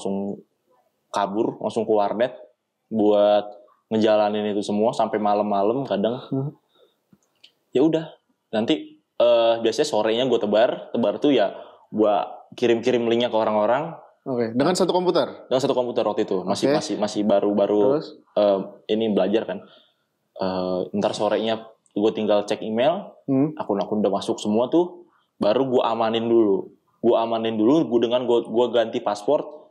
langsung kabur langsung ke warnet buat ngejalanin itu semua sampai malam-malam kadang hmm. ya udah nanti uh, biasanya sorenya gue tebar tebar tuh ya gue kirim-kirim linknya ke orang-orang Oke, okay. dengan satu komputer? Dengan satu komputer waktu itu, masih okay. masih masih baru-baru uh, ini belajar kan. Uh, ntar sorenya gue tinggal cek email, akun hmm. akun-akun udah masuk semua tuh, baru gue amanin dulu, gue amanin dulu, gue dengan gue gue ganti paspor,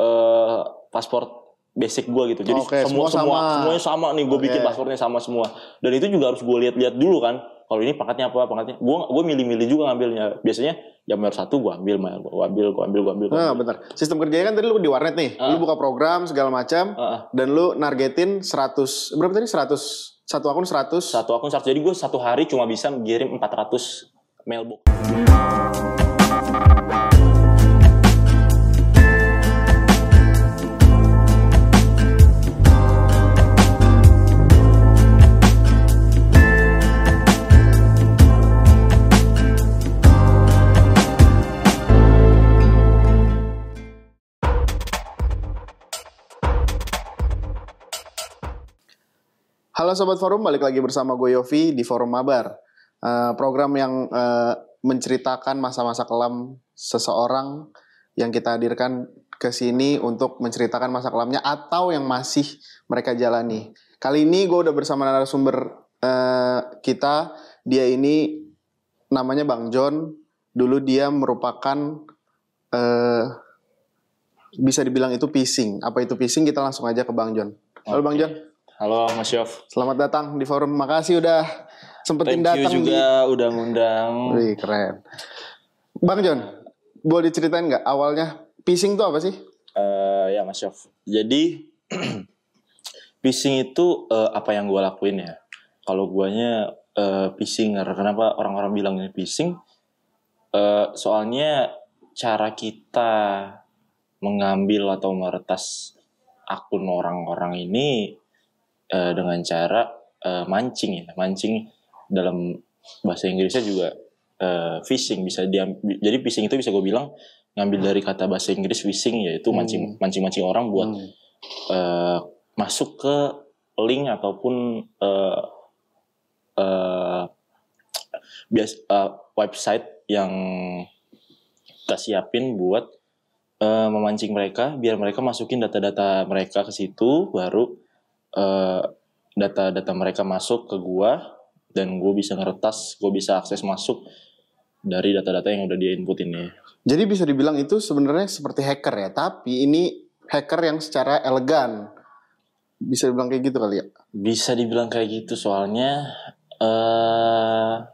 uh, eh, paspor basic gue gitu. Jadi okay, semua semua, sama. semuanya sama nih gue okay. bikin paspornya sama semua. Dan itu juga harus gue lihat-lihat dulu kan. Kalau ini pangkatnya apa, pangkatnya. Gue gue milih-milih juga ngambilnya. Biasanya ya mayor satu gue ambil, gue ambil, gue ambil, gue ambil. Gua ambil. Nah, bentar. Sistem kerjanya kan tadi lu di warnet nih. Uh. Lu buka program segala macam uh. dan lu nargetin 100 berapa tadi 100 satu akun 100 satu akun 100 jadi gue satu hari cuma bisa ngirim 400 mailbox Halo Sobat Forum, balik lagi bersama gue Yofi di Forum Mabar. Uh, program yang uh, menceritakan masa-masa kelam seseorang yang kita hadirkan ke sini untuk menceritakan masa kelamnya atau yang masih mereka jalani. Kali ini gue udah bersama narasumber uh, kita, dia ini namanya Bang John. Dulu dia merupakan uh, bisa dibilang itu phishing. Apa itu phishing? Kita langsung aja ke Bang John. Halo okay. Bang John. Halo Mas Yof. Selamat datang di forum. Makasih udah sempetin datang. Thank datang you juga di... udah ngundang. Wih, keren. Bang John, boleh diceritain nggak awalnya pising itu apa sih? Uh, ya Mas Yof. Jadi pising itu uh, apa yang gue lakuin ya? Kalau guanya uh, pising, kenapa orang-orang bilang ini pising? Uh, soalnya cara kita mengambil atau meretas akun orang-orang ini Eh, dengan cara uh, mancing ya mancing dalam bahasa Inggrisnya juga uh, fishing bisa diam jadi fishing itu bisa gue bilang ngambil dari kata bahasa Inggris fishing yaitu mancing hmm. mancing mancing orang buat hmm. uh, masuk ke link ataupun uh, uh, bias uh, website yang kita siapin buat uh, memancing mereka biar mereka masukin data-data mereka ke situ baru data eh, data-data mereka masuk ke gua dan gua bisa ngeretas, gua bisa akses masuk dari data-data yang udah dia input ini Jadi bisa dibilang itu sebenarnya seperti hacker ya, tapi ini hacker yang secara elegan. Bisa dibilang kayak gitu kali ya? Bisa dibilang kayak gitu soalnya uh,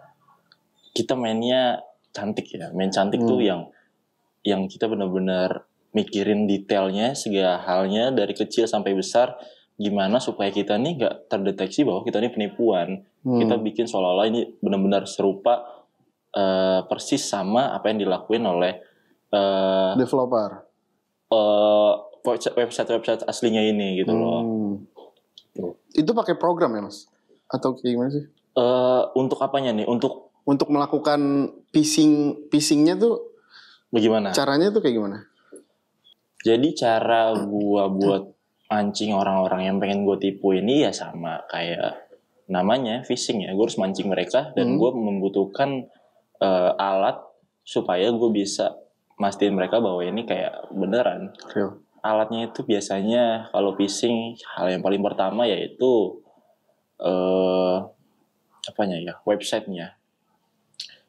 kita mainnya cantik ya, main cantik hmm. tuh yang yang kita benar-benar mikirin detailnya segala halnya dari kecil sampai besar gimana supaya kita nih nggak terdeteksi bahwa kita ini penipuan. Hmm. Kita bikin seolah-olah ini benar-benar serupa uh, persis sama apa yang dilakuin oleh uh, developer uh, eh, website-website aslinya ini gitu hmm. loh. Itu pakai program ya mas? Atau kayak gimana sih? Uh, untuk apanya nih? Untuk untuk melakukan phishing phishingnya tuh bagaimana? Caranya tuh kayak gimana? Jadi cara gua buat mancing orang-orang yang pengen gue tipu ini ya sama kayak namanya fishing ya gue harus mancing mereka dan hmm. gue membutuhkan uh, alat supaya gue bisa mastiin mereka bahwa ini kayak beneran Real. alatnya itu biasanya kalau fishing hal yang paling pertama yaitu uh, eh, apa ya websitenya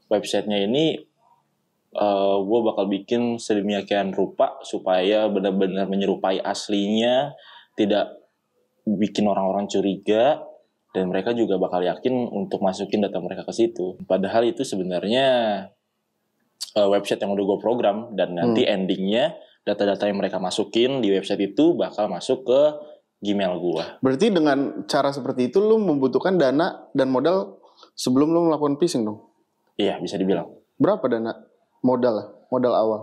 websitenya ini uh, eh, gue bakal bikin sedemikian rupa supaya benar-benar menyerupai aslinya tidak bikin orang-orang curiga dan mereka juga bakal yakin untuk masukin data mereka ke situ. Padahal itu sebenarnya uh, website yang udah gue program dan hmm. nanti hmm. endingnya data-data yang mereka masukin di website itu bakal masuk ke Gmail gue. Berarti dengan cara seperti itu lu membutuhkan dana dan modal sebelum lo melakukan phishing dong? Iya bisa dibilang. Berapa dana modal modal awal?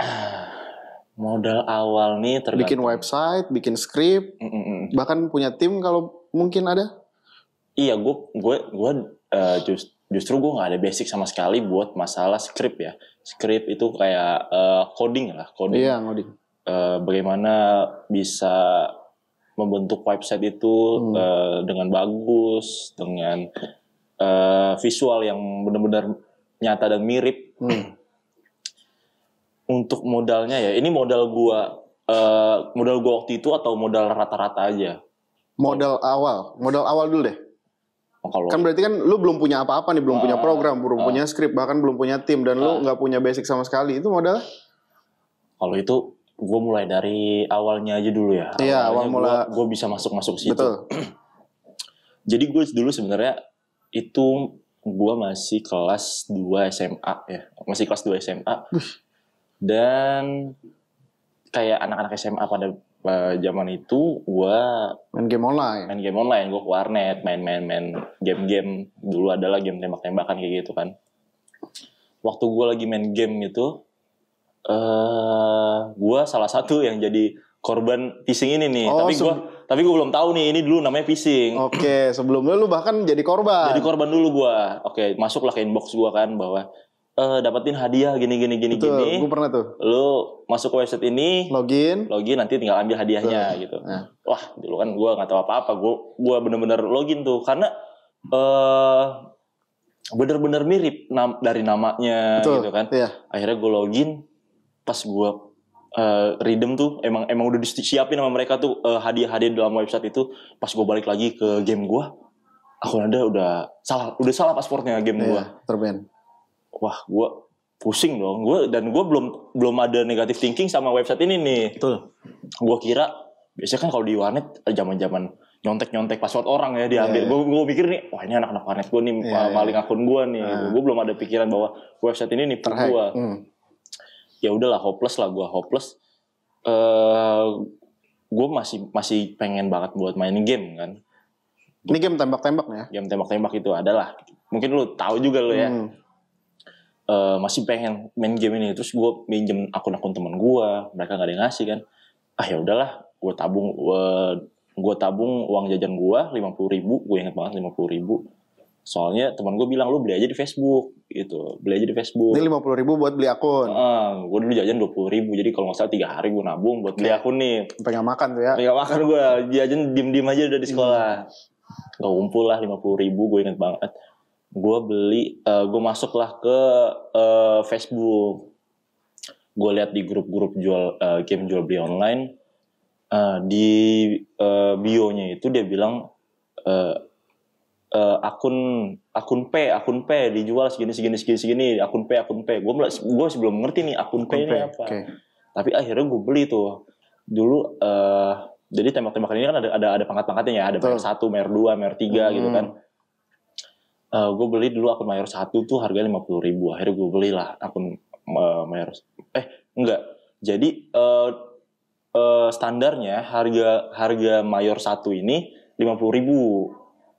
modal awal nih tergantung. bikin website, bikin script, mm -mm. bahkan punya tim kalau mungkin ada. Iya, gue gue gue uh, just, justru gue nggak ada basic sama sekali buat masalah script ya. Script itu kayak uh, coding lah, coding. Iya, coding. Uh, eh, bagaimana bisa membentuk website itu hmm. uh, dengan bagus, dengan uh, visual yang benar-benar nyata dan mirip. Hmm untuk modalnya ya ini modal gua uh, modal gua waktu itu atau modal rata-rata aja modal awal modal awal dulu deh oh, kalau kan berarti kan lu belum punya apa-apa nih belum uh, punya ah. program belum uh, punya skrip bahkan belum punya tim dan uh, lu ah. nggak punya basic sama sekali itu modal kalau itu gua mulai dari awalnya aja dulu ya iya awal mula Gua bisa masuk masuk situ betul. jadi gue dulu sebenarnya itu gua masih kelas 2 SMA ya masih kelas 2 SMA dan kayak anak-anak SMA pada eh, zaman itu gua main game online main game online gua ke warnet main-main main game-game dulu adalah game tembak-tembakan kayak gitu kan waktu gua lagi main game gitu eh uh, gue salah satu yang jadi korban phishing ini nih. Oh, tapi gua, tapi gue belum tahu nih ini dulu namanya phishing. Oke, okay, sebelumnya lu bahkan jadi korban. Jadi korban dulu gue. Oke, okay, masuklah ke inbox gue kan bahwa uh, dapetin hadiah gini gini gini Betul, gini. Gue pernah tuh. Lu masuk ke website ini, login, login nanti tinggal ambil hadiahnya Betul. gitu. Nah. Wah, dulu kan gue nggak tahu apa-apa. Gue gue bener-bener login tuh karena uh, bener-bener mirip nam dari namanya Betul, gitu kan. Iya. Akhirnya gue login pas gue Uh, Rhythm tuh emang emang udah disiapin sama mereka tuh uh, hadiah-hadiah dalam website itu pas gue balik lagi ke game gue akun ada udah salah udah salah pasportnya game iya, gue terben wah gue pusing dong gue dan gue belum belum ada negatif thinking sama website ini nih betul gue kira biasanya kan kalau di warnet zaman zaman nyontek nyontek password orang ya diambil yeah, yeah. gue mikir nih wah ini anak anak warnet gue nih yeah, maling iya. yeah. akun gue nih yeah. gue belum ada pikiran bahwa website ini nih gue mm. ya udahlah hopeless lah gue hopeless uh, eh, gue masih masih pengen banget buat main game kan ini game tembak-tembak ya? Game tembak-tembak itu adalah. Mungkin lu tahu juga lu ya. Hmm uh, masih pengen main game ini terus gue minjem akun-akun teman gue mereka nggak ada yang ngasih kan ah ya udahlah gue tabung eh, gue tabung uang jajan gue lima puluh ribu gue inget banget lima puluh ribu soalnya teman gue bilang lu beli aja di Facebook gitu beli aja di Facebook ini lima puluh ribu buat beli akun uh, gue dulu jajan dua puluh ribu jadi kalau nggak salah tiga hari gue nabung buat beli iya. akun nih pengen makan tuh ya pengen makan gue jajan diem diem aja udah di iya. sekolah hmm. gak kumpul lah lima puluh ribu gue inget banget gue beli uh, eh, gue masuklah ke uh, Facebook gue lihat di grup-grup jual uh, game jual beli online uh, di uh, bionya itu dia bilang uh, uh, akun akun P akun P dijual segini segini segini segini akun P akun P gue gue belum ngerti nih akun, akun P, P ini apa okay. tapi akhirnya gue beli tuh dulu uh, jadi tembak-tembakan ini kan ada ada ada pangkat-pangkatnya ya ada mer satu mer dua mer tiga hmm. gitu kan uh, eh, gue beli dulu akun mayor satu tuh harga lima puluh ribu akhirnya gue belilah akun uh, mayor eh enggak jadi uh, uh, standarnya harga harga mayor satu ini lima puluh ribu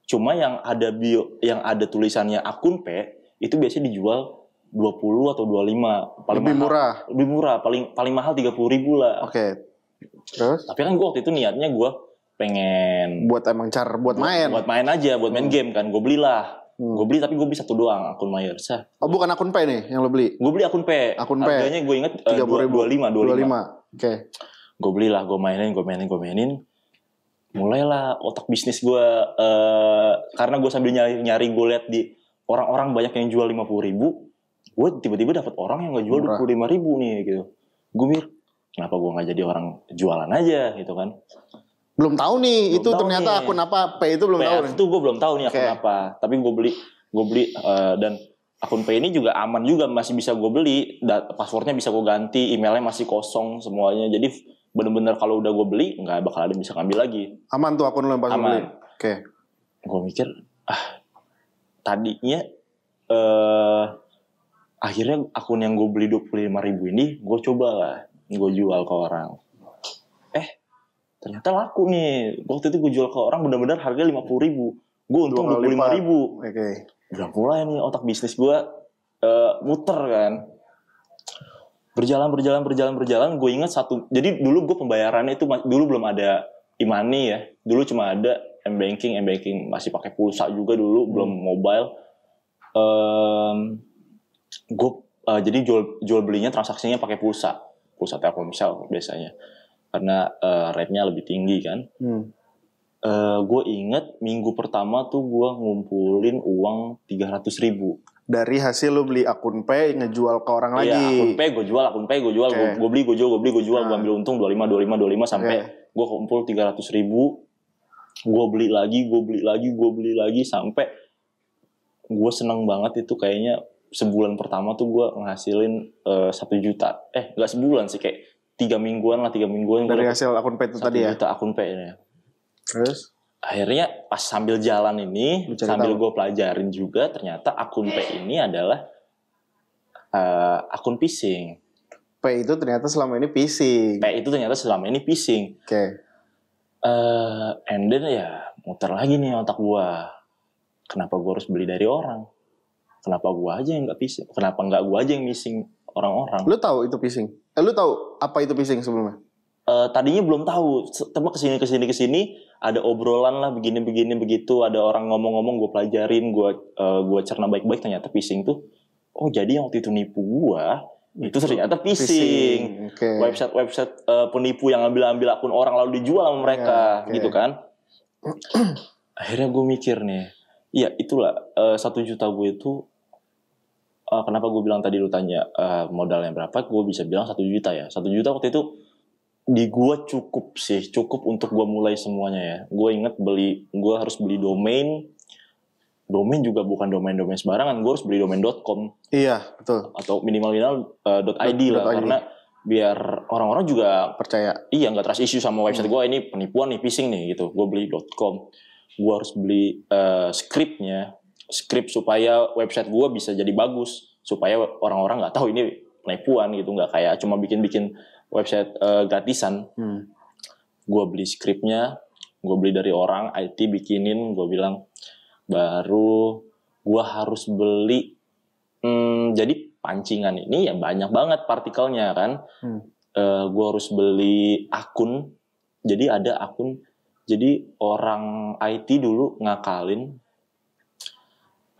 cuma yang ada bio yang ada tulisannya akun P itu biasanya dijual 20 atau 25 paling lebih mahal, murah lebih murah paling paling mahal 30 ribu lah oke okay. terus tapi kan gue waktu itu niatnya gue pengen buat emang car buat main buat main aja buat main hmm. game kan gue belilah Hmm. Gue beli tapi gue beli satu doang akun Mayer. Sah. Oh bukan akun P nih yang lo beli? Gue beli akun P. Akun P. Harganya gue inget eh, tiga puluh dua lima dua lima. Oke. Gue belilah, gue mainin, gue mainin, gue mainin. Mulailah otak bisnis gue uh, karena gue sambil nyari nyari gue liat di orang-orang banyak yang jual lima puluh ribu. Gue tiba-tiba dapat orang yang nggak jual dua puluh lima ribu nih gitu. Gue mir, kenapa gue nggak jadi orang jualan aja gitu kan? belum tahu nih belum itu tahu ternyata nih. akun apa P itu belum tahu. Itu gue belum tahu nih akun okay. apa. Tapi gue beli gue beli uh, dan akun P ini juga aman juga masih bisa gue beli. Passwordnya bisa gue ganti, emailnya masih kosong semuanya. Jadi bener-bener kalau udah gue beli nggak bakal ada yang bisa ngambil lagi. Aman tuh akun lo yang pas beli. Oke. Okay. Gue mikir ah tadinya eh uh, akhirnya akun yang gue beli dua puluh lima ribu ini gue coba lah gue jual ke orang ternyata laku nih waktu itu gue jual ke orang benar-benar harga lima puluh ribu gue untung dua puluh lima ribu okay. udah mulai nih otak bisnis gue uh, muter kan berjalan berjalan berjalan berjalan gue ingat satu jadi dulu gue pembayarannya itu dulu belum ada imani e ya dulu cuma ada m banking m banking masih pakai pulsa juga dulu hmm. belum mobile um, gue uh, jadi jual jual belinya transaksinya pakai pulsa pulsa telkomsel biasanya karena uh, rate-nya lebih tinggi kan. Hmm. Uh, eh, gue inget minggu pertama tuh gue ngumpulin uang 300 ribu. Dari hasil lo beli akun P ngejual ke orang iya, lagi. Iya, akun P gue jual, akun P gue jual, okay. gue beli, gue jual, gue beli, gue jual, nah. gue ambil untung 25, 25, 25 sampai yeah. gue kumpul 300 ribu. Gue beli lagi, gue beli lagi, gue beli lagi sampai gue seneng banget itu kayaknya sebulan pertama tuh gue ngehasilin eh, satu uh, juta. Eh, gak sebulan sih kayak tiga mingguan lah tiga mingguan dari hasil akun pay itu tadi ya juta akun pay ini terus akhirnya pas sambil jalan ini sambil gue pelajarin juga ternyata akun pay ini adalah uh, akun phishing pay itu ternyata selama ini phishing pay itu ternyata selama ini phishing oke okay. uh, eh, and then ya muter lagi nih otak gue kenapa gue harus beli dari orang kenapa gue aja yang nggak phishing kenapa nggak gue aja yang missing orang-orang. Lu tahu itu phishing? Eh, lu tahu apa itu phishing sebelumnya? Uh, tadinya belum tahu, cuma kesini kesini kesini ada obrolan lah begini begini begitu, ada orang ngomong-ngomong gue pelajarin, gue uh, gue cerna baik-baik ternyata phishing tuh, oh jadi yang waktu itu nipu gue itu ternyata phishing, Okay. website website uh, penipu yang ambil-ambil akun orang lalu dijual sama ya, mereka yeah, okay. gitu kan. Akhirnya gue mikir nih, iya itulah uh, satu juta gue itu uh, kenapa gue bilang tadi lu tanya uh, modalnya berapa, gue bisa bilang satu juta ya. Satu juta waktu itu di gue cukup sih, cukup untuk gue mulai semuanya ya. Gue inget beli, gue harus beli domain, domain juga bukan domain-domain sembarangan, gue harus beli domain.com. Iya, betul. Atau minimal-minimal uh, eh, .id lah, .id. karena biar orang-orang juga percaya. Iya, nggak trust issue sama website hmm. gue, ini penipuan nih, phishing nih gitu. Gue beli .com, gue harus beli uh, scriptnya, script supaya website gue bisa jadi bagus supaya orang-orang nggak -orang tahu ini penipuan gitu nggak kayak cuma bikin-bikin website uh, gratisan hmm. gue beli scriptnya gue beli dari orang IT bikinin gue bilang baru gue harus beli hmm, jadi pancingan ini ya banyak banget partikelnya kan hmm. uh, eh, gue harus beli akun jadi ada akun jadi orang IT dulu ngakalin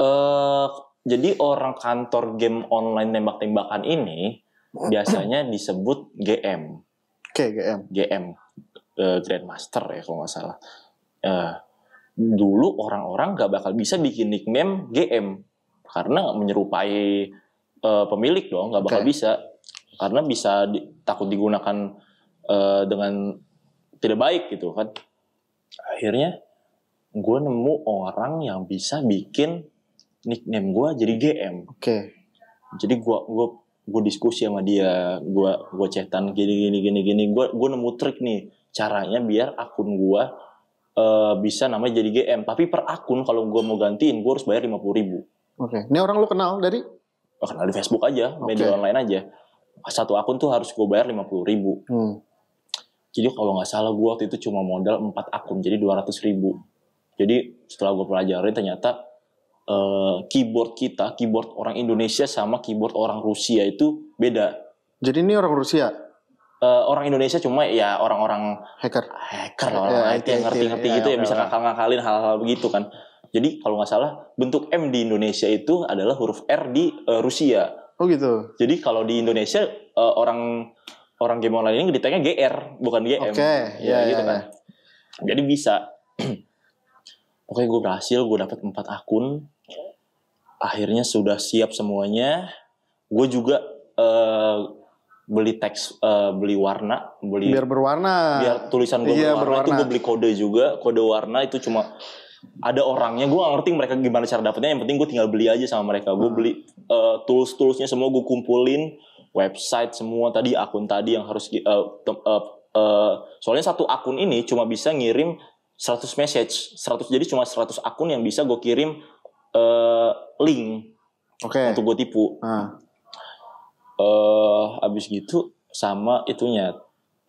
uh, jadi orang kantor game online tembak-tembakan ini hmm. biasanya disebut GM. Oke, okay, GM. GM uh, eh, Grandmaster ya kalau nggak salah. Uh, dulu orang-orang nggak bakal bisa bikin nickname GM karena menyerupai uh, pemilik dong, nggak bakal okay. bisa karena bisa di, takut digunakan uh, dengan tidak baik gitu kan. Akhirnya gue nemu orang yang bisa bikin nickname gue jadi GM. Oke. Okay. Jadi gue gue gue diskusi sama dia, gue gue cetan gini gini gini gini, gue gue nemu trik nih caranya biar akun gue uh, bisa namanya jadi GM. Tapi per akun kalau gue mau gantiin gue harus bayar lima puluh ribu. Oke. Okay. Ini orang lu kenal dari? Oh, kenal di Facebook aja, okay. media online aja. Satu akun tuh harus gue bayar lima puluh ribu. Hmm. Jadi kalau nggak salah gue waktu itu cuma modal empat akun, jadi dua ratus ribu. Jadi setelah gue pelajarin ternyata Eh, keyboard kita, keyboard orang Indonesia sama keyboard orang Rusia itu beda. Jadi ini orang Rusia? Uh, orang Indonesia cuma ya orang-orang hacker, hacker iya, orang ya, IT yang iya, ngerti-ngerti ya, gitu ya, ya bisa iya. ngakal-ngakalin hal-hal begitu kan. Jadi kalau nggak salah bentuk M di Indonesia itu adalah huruf R di uh, Rusia. Oh gitu. Jadi kalau di Indonesia uh, orang orang game online ini ditanya GR bukan GM. Oke. Okay. Ya, ya gitu ya, kan. Jadi bisa. Pokoknya gue berhasil, gue dapat 4 akun akhirnya sudah siap semuanya gue juga uh, beli teks uh, beli warna beli biar berwarna biar tulisan gue iya, berwarna, berwarna. itu gue beli kode juga kode warna itu cuma ada orangnya gue gak ngerti mereka gimana cara dapetnya yang penting gue tinggal beli aja sama mereka gue hmm. beli uh, eh, tools toolsnya semua gue kumpulin website semua tadi akun tadi yang harus uh, uh, uh, soalnya satu akun ini cuma bisa ngirim 100 message 100 jadi cuma 100 akun yang bisa gue kirim uh, link okay. untuk gue tipu. Ah. Eh Uh, abis gitu sama itunya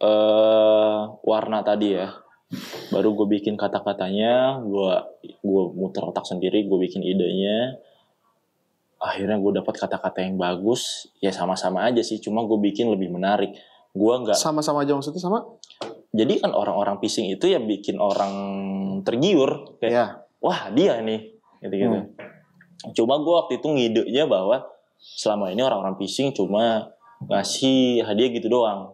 uh, warna tadi ya. Baru gue bikin kata-katanya, gue gue muter otak sendiri, gue bikin idenya. Akhirnya gue dapat kata-kata yang bagus. Ya sama-sama aja sih, cuma gue bikin lebih menarik. Gue nggak sama-sama aja maksudnya sama. Jadi kan orang-orang pising itu ya bikin orang tergiur kayak yeah. wah dia nih gitu-gitu. Hmm. Cuma gue waktu itu ngidenya bahwa selama ini orang-orang phishing cuma ngasih hadiah gitu doang.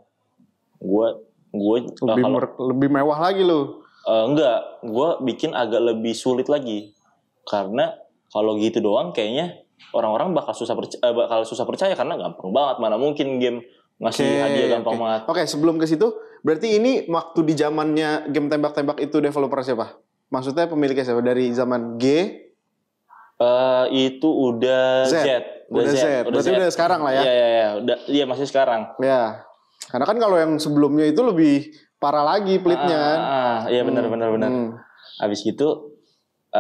Gue gue lebih, nah, kalau, lebih mewah lagi lo. Uh, eh, enggak, gue bikin agak lebih sulit lagi karena kalau gitu doang kayaknya orang-orang bakal susah percaya, eh, bakal susah percaya karena gampang banget mana mungkin game ngasih okay, hadiah gampang banget. Oke, okay, sebelum ke situ, berarti ini waktu di zamannya game tembak-tembak itu developer siapa? Maksudnya pemiliknya siapa? Dari zaman G Uh, itu udah Z. Z. Udah, udah Z. Z. Udah Berarti Z. udah sekarang lah ya. Iya, iya, iya. Udah, iya masih sekarang. Iya. Karena kan kalau yang sebelumnya itu lebih parah lagi pelitnya. Ah, kan? ah, ah, iya benar hmm. benar benar. Hmm. Habis itu uh,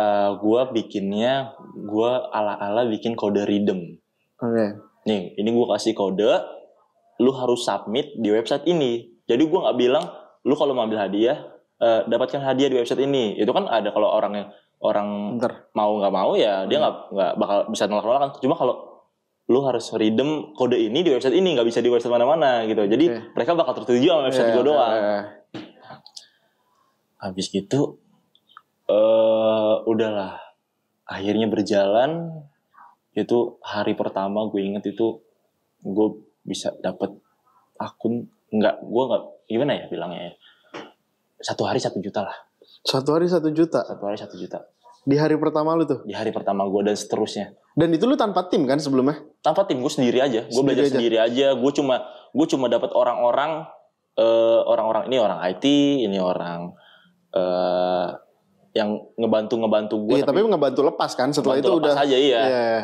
eh, gua bikinnya gua ala-ala bikin kode rhythm. Oke. Okay. Nih, ini gua kasih kode lu harus submit di website ini. Jadi gua nggak bilang lu kalau mau ambil hadiah uh, dapatkan hadiah di website ini. Itu kan ada kalau orang yang orang Bentar. mau nggak mau ya hmm. dia nggak nggak bakal bisa nolak nolak kan cuma kalau lu harus redeem kode ini di website ini nggak bisa di website mana-mana gitu jadi okay. mereka bakal tertuju sama website yeah, gue iya, doang yeah. Iya. habis gitu uh, udahlah akhirnya berjalan itu hari pertama gue inget itu gue bisa dapet akun nggak gue nggak gimana ya bilangnya ya satu hari satu juta lah satu hari satu juta. Satu hari satu juta. Di hari pertama lu tuh? Di hari pertama gue dan seterusnya. Dan itu lu tanpa tim kan sebelumnya? Tanpa tim, gue sendiri aja. Gue belajar aja. sendiri aja. Gue cuma gue cuma dapat orang-orang orang eh, orang-orang ini orang IT, ini orang uh, yang ngebantu ngebantu gue. Iya, tapi, tapi ngebantu lepas kan setelah itu lepas udah. aja iya. Yeah.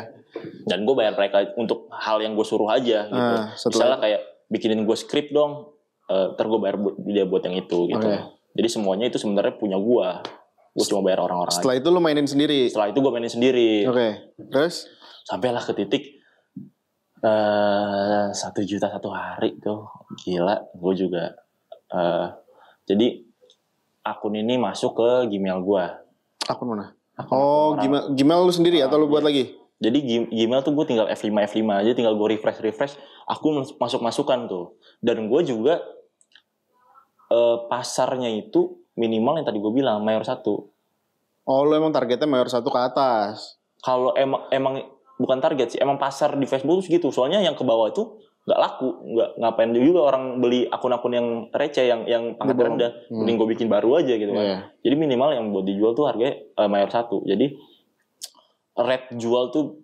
Dan gue bayar mereka untuk hal yang gue suruh aja ah, gitu. Uh, Misalnya kayak bikinin gue script dong, uh, ntar gue bayar bu dia buat yang itu gitu. Okay. Jadi semuanya itu sebenarnya punya gua. Gua cuma bayar orang-orang. Setelah aja. itu lu mainin sendiri. Setelah itu gua mainin sendiri. Oke. Okay. Terus sampailah ke titik eh, satu uh, juta satu hari tuh gila gue juga uh, jadi akun ini masuk ke Gmail gue akun mana akun oh orang. Gmail Gmail lu sendiri uh, atau lu buat iya. lagi jadi Gmail tuh gue tinggal F5 F5 aja tinggal gue refresh refresh aku masuk masukan tuh dan gue juga uh, pasarnya itu minimal yang tadi gue bilang mayor satu. Oh lo emang targetnya mayor satu ke atas? Kalau emang emang bukan target sih, emang pasar di Facebook tuh gitu. Soalnya yang ke bawah itu nggak laku, nggak ngapain juga orang beli akun-akun yang receh, yang yang pangkat rendah. Hmm. Mending gue bikin baru aja gitu kan. Iya. Jadi minimal yang buat dijual tuh harganya uh, mayor satu. Jadi red jual tuh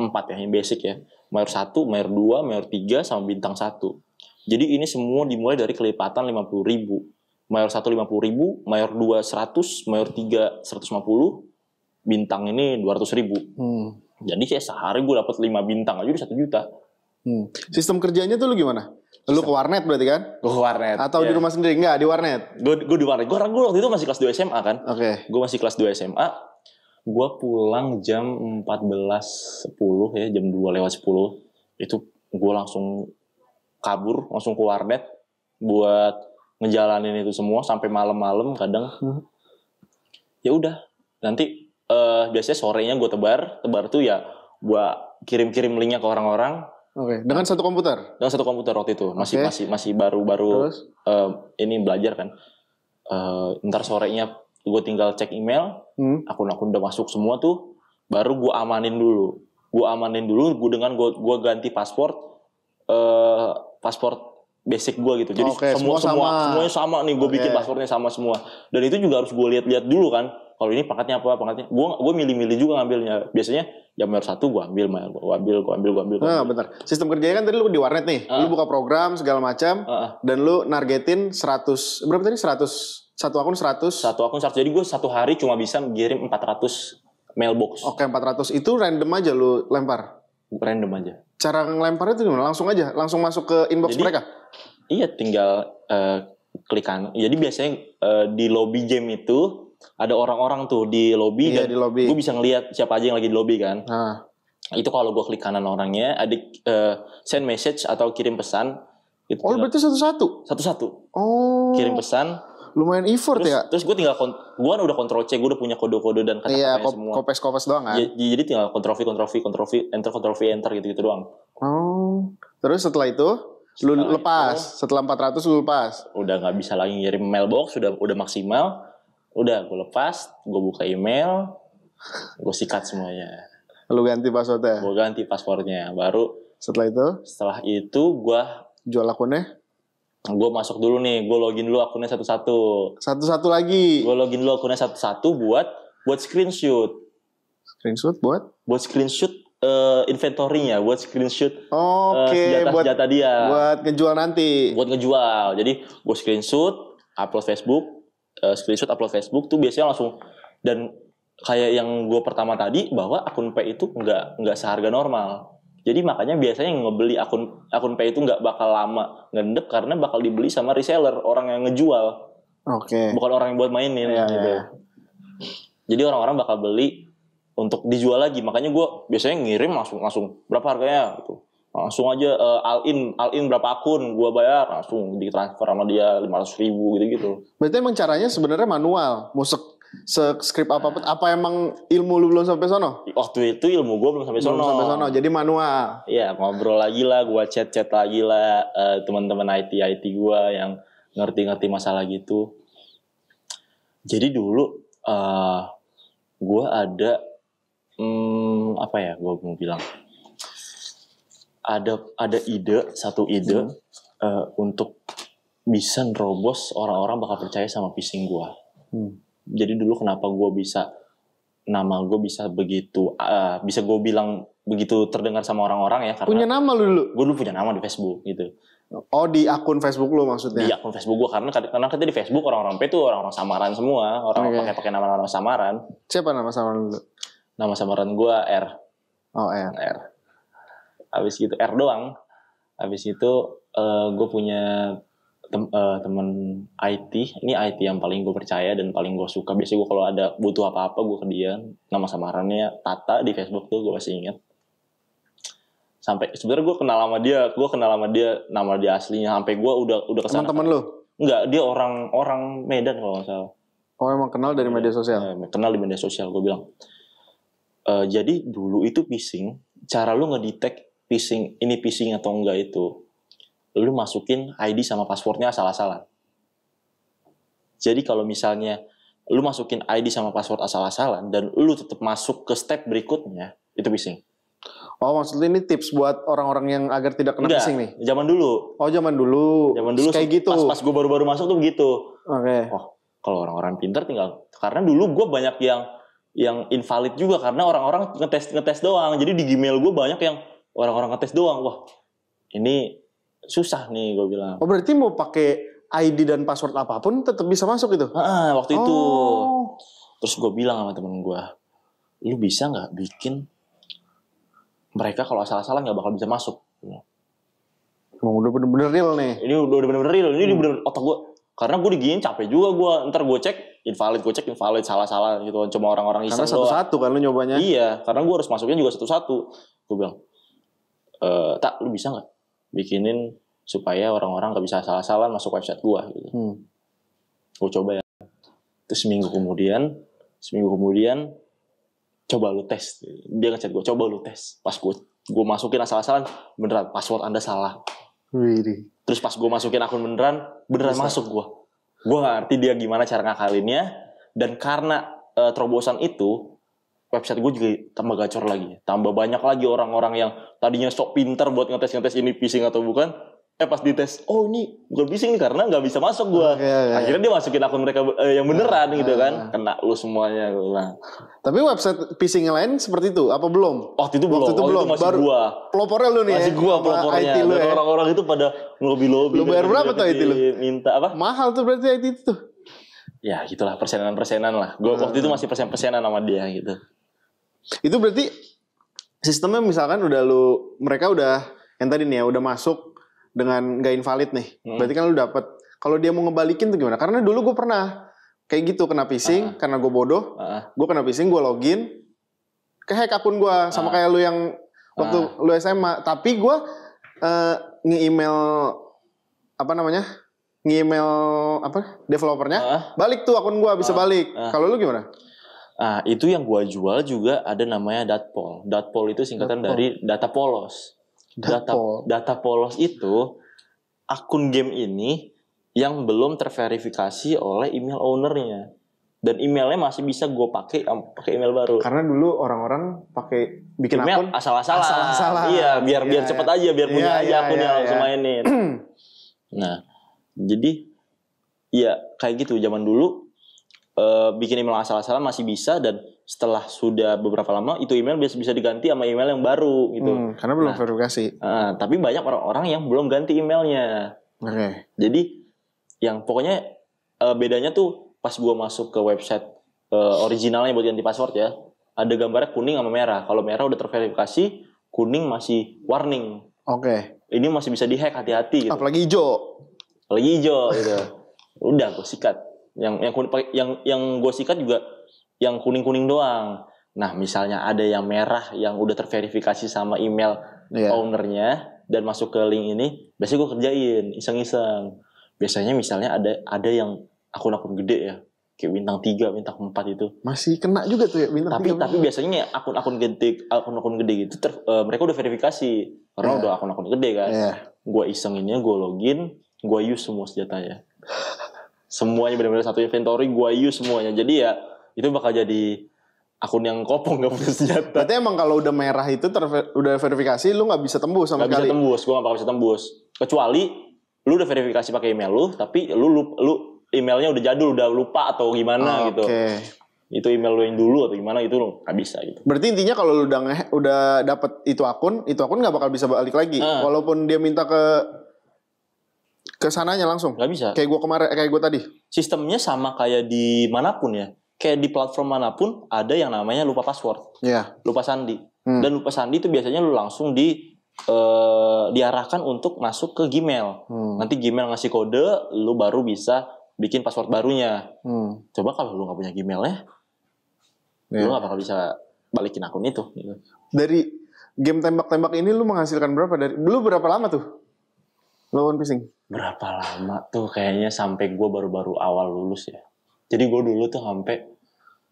empat ya, yang basic ya. Mayor satu, mayor dua, mayor tiga, sama bintang satu. Jadi ini semua dimulai dari kelipatan 50 ribu. Mayor 1 50 ribu, mayor 2 100, mayor 3 150, bintang ini 200 ribu. Hmm. Jadi kayak sehari gue dapat 5 bintang aja udah 1 juta. Hmm. Sistem kerjanya tuh lu gimana? Lu ke warnet berarti kan? Gue ke warnet. Atau yeah. di iya. rumah sendiri? Enggak, di warnet. Gue gue di warnet. Gue orang gue waktu itu masih kelas 2 SMA kan. Oke. Okay. Gue masih kelas 2 SMA. Gue pulang jam 14.10 ya, jam 2 lewat 10. Itu gue langsung kabur langsung ke warnet buat ngejalanin itu semua sampai malam-malam kadang hmm. ya udah nanti uh, biasanya sorenya gue tebar tebar tuh ya gue kirim-kirim linknya ke orang-orang okay. dengan satu komputer? Dengan satu komputer waktu itu, masih okay. masih masih baru-baru uh, ini belajar kan. Uh, ntar sorenya gue tinggal cek email, hmm. akun-akun udah masuk semua tuh, baru gue amanin dulu. Gue amanin dulu, gue dengan gue ganti password uh, eh, paspor basic gue gitu. Jadi okay, semua semua, sama. semuanya sama nih gue okay. bikin paspornya sama semua. Dan itu juga harus gue lihat-lihat dulu kan. Kalau ini pangkatnya apa, pangkatnya. Gue gue milih-milih juga ngambilnya. Biasanya ya mayor satu gue ambil, mayor gue ambil, gue ambil, gue ambil. Gua ambil. Nah, bener, Sistem kerjanya kan tadi lu di warnet nih. Uh. Lu buka program segala macam ah. dan lu nargetin 100 berapa tadi 100 satu akun 100 satu akun 100 jadi gue satu hari cuma bisa ngirim 400 mailbox oke okay, 400 itu random aja lu lempar random aja. Cara ngelempar itu gimana? Langsung aja, langsung masuk ke inbox jadi, mereka. Iya, tinggal uh, klik kanan. Jadi biasanya uh, di lobby game itu ada orang-orang tuh di lobby iya, dan di lobby. gue bisa ngelihat siapa aja yang lagi di lobby kan. Nah. Itu kalau gue klik kanan orangnya, ada uh, eh, send message atau kirim pesan. Itu oh, berarti satu-satu? Satu-satu. Oh. Kirim pesan, lumayan effort terus, ya. Terus gue tinggal gue kan udah kontrol C, gue udah punya kode-kode dan kata iya, kop, semua. kopes kopes doang kan. Jadi, jadi tinggal kontrol V, kontrol V, kontrol V, enter, kontrol V, enter gitu-gitu doang. Oh. Terus setelah itu setelah lu lepas, itu, setelah 400 lu lepas. Udah nggak bisa lagi ngirim mailbox, sudah udah maksimal. Udah gue lepas, gue buka email, gue sikat semuanya. Lu ganti passwordnya? Gue ganti passwordnya, baru setelah itu? Setelah itu gue jual akunnya? gue masuk dulu nih gue login dulu akunnya satu-satu satu-satu lagi gue login dulu akunnya satu-satu buat buat screenshot screenshot buat buat screenshot uh, inventory-nya buat screenshot eh, Oke. okay. uh, senjata buat, senjata dia buat ngejual nanti buat ngejual jadi buat screenshot upload Facebook uh, screenshot upload Facebook tuh biasanya langsung dan kayak yang gue pertama tadi bahwa akun P itu nggak nggak seharga normal jadi makanya biasanya yang ngebeli akun akun pay itu nggak bakal lama ngendek karena bakal dibeli sama reseller orang yang ngejual. Oke. Okay. Bukan orang yang buat mainin yeah, gitu. Yeah. Jadi orang-orang bakal beli untuk dijual lagi. Makanya gue biasanya ngirim langsung langsung berapa harganya gitu. Langsung aja uh, all in all in berapa akun gue bayar langsung ditransfer sama dia ratus ribu gitu gitu. Berarti emang caranya sebenarnya manual, musik skrip apapun apa emang ilmu lu belum sampai sono? Waktu itu ilmu gue belum sampai sono. Belum sampai sono. Jadi manual. Iya, ngobrol lagi lah, gue chat-chat lagi lah uh, teman-teman IT IT gue yang ngerti-ngerti masalah gitu. Jadi dulu uh, gua ada hmm, apa ya gue mau bilang ada ada ide satu ide hmm. uh, untuk bisa nerobos orang-orang bakal percaya sama pising gue. Hmm jadi dulu kenapa gue bisa nama gue bisa begitu uh, bisa gue bilang begitu terdengar sama orang-orang ya karena punya nama lu dulu gue dulu punya nama di Facebook gitu oh di akun Facebook lu maksudnya di akun Facebook gue karena karena kita di Facebook orang-orang P itu orang-orang samaran semua orang okay. pakai pakai nama-nama samaran siapa nama samaran lu nama samaran gue R oh R R abis itu R doang abis itu uh, eh, gue punya tem uh, temen IT ini IT yang paling gue percaya dan paling gue suka biasanya gue kalau ada butuh apa-apa gue ke dia nama samarannya Tata di Facebook tuh gue masih inget sampai sebenarnya gue kenal sama dia gue kenal sama dia nama dia aslinya sampai gue udah udah kesana teman-teman lu Enggak, dia orang orang Medan kalau nggak salah oh emang kenal dari media iya, sosial eh, kenal di media sosial gue bilang uh, jadi dulu itu phishing cara lu ngedetect phishing ini phishing atau enggak itu lu masukin ID sama passwordnya asal-asalan. Jadi kalau misalnya lu masukin ID sama password asal-asalan dan lu tetap masuk ke step berikutnya, itu phishing. Oh, maksudnya ini tips buat orang-orang yang agar tidak kena phishing nih? zaman dulu. Oh, zaman dulu. Zaman dulu kayak gitu. Pas, pas gue baru-baru masuk tuh begitu. Oke. Okay. Oh, kalau orang-orang pinter tinggal karena dulu gue banyak yang yang invalid juga karena orang-orang ngetes ngetes doang. Jadi di Gmail gue banyak yang orang-orang ngetes doang. Wah, ini susah nih gue bilang. Oh berarti mau pakai ID dan password apapun tetap bisa masuk itu? Ah, waktu oh. itu. Terus gue bilang sama temen gue, lu bisa nggak bikin mereka kalau asal-asalan nggak bakal bisa masuk. Emang udah bener-bener real nih. Ini udah bener-bener real. Ini hmm. bener bener otak gue. Karena gue digini, capek juga gue. Ntar gue cek invalid, gue cek invalid salah-salah gitu. Kan. Cuma orang-orang iseng Karena satu-satu kan lu nyobanya. Iya. Karena gue harus masuknya juga satu-satu. Gue bilang, e, tak lu bisa nggak? bikinin supaya orang-orang nggak bisa salah-salah masuk website gua gitu. Hmm. Gua coba ya. Terus seminggu kemudian, seminggu kemudian coba lu tes. Dia ngechat gua, coba lu tes. Pas gua gua masukin asal-asalan, beneran password Anda salah. Really? Terus pas gua masukin akun beneran, beneran Bisa. masuk gua. Gua gak ngerti dia gimana cara ngakalinnya dan karena uh, terobosan itu website gue juga tambah gacor lagi. Tambah banyak lagi orang-orang yang tadinya sok pinter buat ngetes-ngetes ini phishing atau bukan. Eh pas dites, oh ini bukan phishing karena nggak bisa masuk gue. Okay, okay. Akhirnya dia masukin akun mereka eh, yang beneran nah, gitu ah. kan. Kena lu semuanya. Nah. Tapi website phishing lain seperti itu apa belum? Waktu itu belum. Waktu itu, Waktu belum. itu masih Baru, gua. Pelopornya lu nih masih ya. gua pelopornya. IT lu Dan ya. orang-orang itu pada ngelobi-lobi. Lu bayar berapa tuh IT lu? Minta apa? Mahal tuh berarti IT itu tuh ya gitulah persenan persenan lah gue ah. waktu itu masih persen persenan sama dia gitu itu berarti sistemnya misalkan udah lu mereka udah yang tadi nih ya udah masuk dengan gak invalid nih. Hmm. Berarti kan lu dapat kalau dia mau ngebalikin tuh gimana? Karena dulu gue pernah kayak gitu kena phishing uh ah. -huh. karena gue bodoh. Uh -huh. Ah. Gue kena phishing, gue login, kehack akun gue sama uh ah. -huh. kayak lu yang waktu uh -huh. lu SMA. Tapi gue uh, nge-email apa namanya? Nge-email apa? Developernya uh -huh. balik tuh akun gue bisa uh -huh. balik. Uh -huh. Kalau lu gimana? Nah, itu yang gua jual juga ada namanya datpol. Datpol itu singkatan datpol. dari data polos. Data data polos itu akun game ini yang belum terverifikasi oleh email ownernya. Dan emailnya masih bisa gue pakai pakai email baru. Karena dulu orang-orang pakai bikin email akun asal-asalan. Asal-asalan. Iya, biar iya, biar yeah. cepet iya. aja, biar punya iya, aja yeah, akun iya, yang iya, iya. langsung iya. mainin. nah, jadi ya kayak gitu zaman dulu uh, bikin email asal-asalan masih bisa dan setelah sudah beberapa lama itu email bisa bisa diganti sama email yang baru gitu. Hmm, karena belum nah, verifikasi. Uh, tapi banyak orang-orang yang belum ganti emailnya. Oke. Okay. Jadi yang pokoknya uh, bedanya tuh pas gua masuk ke website uh, originalnya buat ganti password ya, ada gambarnya kuning sama merah. Kalau merah udah terverifikasi, kuning masih warning. Oke. Okay. Ini masih bisa dihack hati-hati gitu. Apalagi hijau. Apalagi hijau gitu. udah gua sikat yang yang kuning, yang yang gue sikat juga yang kuning kuning doang nah misalnya ada yang merah yang udah terverifikasi sama email yeah. ownernya dan masuk ke link ini biasanya gue kerjain iseng iseng biasanya misalnya ada ada yang akun-akun gede ya kayak bintang tiga bintang empat itu. Masih kena juga tuh ya bintang tapi, 3. Tapi biasanya akun-akun gede akun-akun gede gitu ter, uh, mereka udah verifikasi karena yeah. udah akun-akun gede kan. Yeah. gue iseng ini, gue login, gue use semua senjatanya semuanya benar-benar satu inventory gua use semuanya jadi ya itu bakal jadi akun yang kopong gak punya senjata berarti emang kalau udah merah itu ter- udah verifikasi lu nggak bisa tembus sama gak sekali bisa tembus gua gak bakal bisa tembus kecuali lu udah verifikasi pakai email lu tapi lu lu, lu emailnya udah jadul udah lupa atau gimana oh, gitu okay. itu email lu yang dulu atau gimana itu lu gak bisa gitu berarti intinya kalau lu udah udah dapet itu akun itu akun nggak bakal bisa balik lagi uh. walaupun dia minta ke ke sananya langsung. Gak bisa. Kayak gue kemarin, kayak gue tadi. Sistemnya sama kayak di manapun ya. Kayak di platform manapun ada yang namanya lupa password. Iya. Yeah. Lupa sandi. Hmm. Dan lupa sandi itu biasanya lu langsung di eh, diarahkan untuk masuk ke Gmail. Hmm. Nanti Gmail ngasih kode, lu baru bisa bikin password barunya. Hmm. Coba kalau lu nggak punya Gmail ya, yeah. lu nggak bakal bisa balikin akun itu. Gitu. Dari game tembak-tembak ini lu menghasilkan berapa dari? Lu berapa lama tuh? Lawan pising? berapa lama tuh kayaknya sampai gue baru-baru awal lulus ya. Jadi gue dulu tuh sampai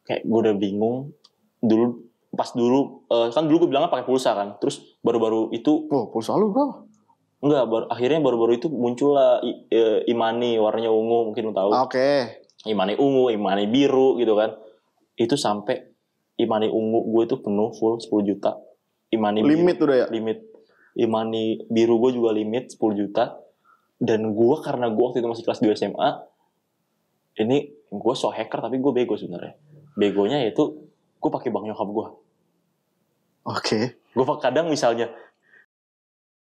kayak gue udah bingung dulu pas dulu uh, kan dulu gue bilangnya pakai pulsa kan terus baru-baru itu oh, pulsa lu berapa enggak baru, akhirnya baru-baru itu muncullah imani e, eh, imani warnanya ungu mungkin lu tahu oke okay. imani ungu imani biru gitu kan itu sampai imani ungu gue itu penuh full 10 juta imani limit biru, udah ya limit imani biru gue juga limit 10 juta dan gue karena gue waktu itu masih kelas 2 SMA ini gue so hacker tapi gue bego sebenarnya begonya yaitu gue pakai bank nyokap gue oke okay. gue kadang misalnya